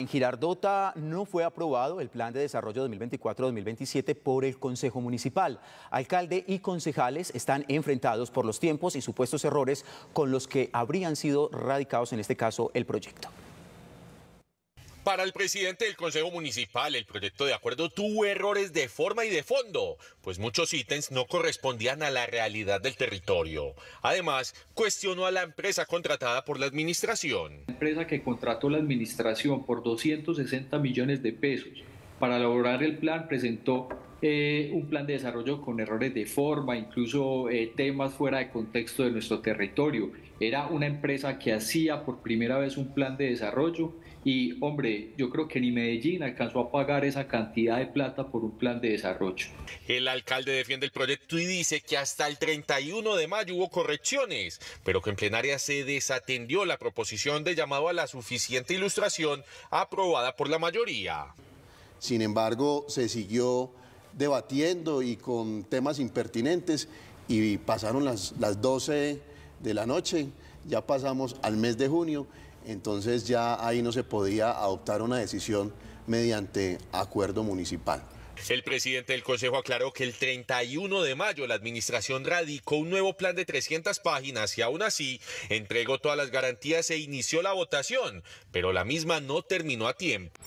En Girardota no fue aprobado el Plan de Desarrollo 2024-2027 por el Consejo Municipal. Alcalde y concejales están enfrentados por los tiempos y supuestos errores con los que habrían sido radicados en este caso el proyecto. Para el presidente del Consejo Municipal, el proyecto de acuerdo tuvo errores de forma y de fondo, pues muchos ítems no correspondían a la realidad del territorio. Además, cuestionó a la empresa contratada por la administración. La empresa que contrató la administración por 260 millones de pesos para elaborar el plan presentó eh, un plan de desarrollo con errores de forma, incluso eh, temas fuera de contexto de nuestro territorio. Era una empresa que hacía por primera vez un plan de desarrollo y, hombre, yo creo que ni Medellín alcanzó a pagar esa cantidad de plata por un plan de desarrollo. El alcalde defiende el proyecto y dice que hasta el 31 de mayo hubo correcciones, pero que en plenaria se desatendió la proposición de llamado a la suficiente ilustración aprobada por la mayoría. Sin embargo, se siguió debatiendo y con temas impertinentes y pasaron las, las 12 de la noche, ya pasamos al mes de junio, entonces ya ahí no se podía adoptar una decisión mediante acuerdo municipal. El presidente del Consejo aclaró que el 31 de mayo la administración radicó un nuevo plan de 300 páginas y aún así entregó todas las garantías e inició la votación, pero la misma no terminó a tiempo.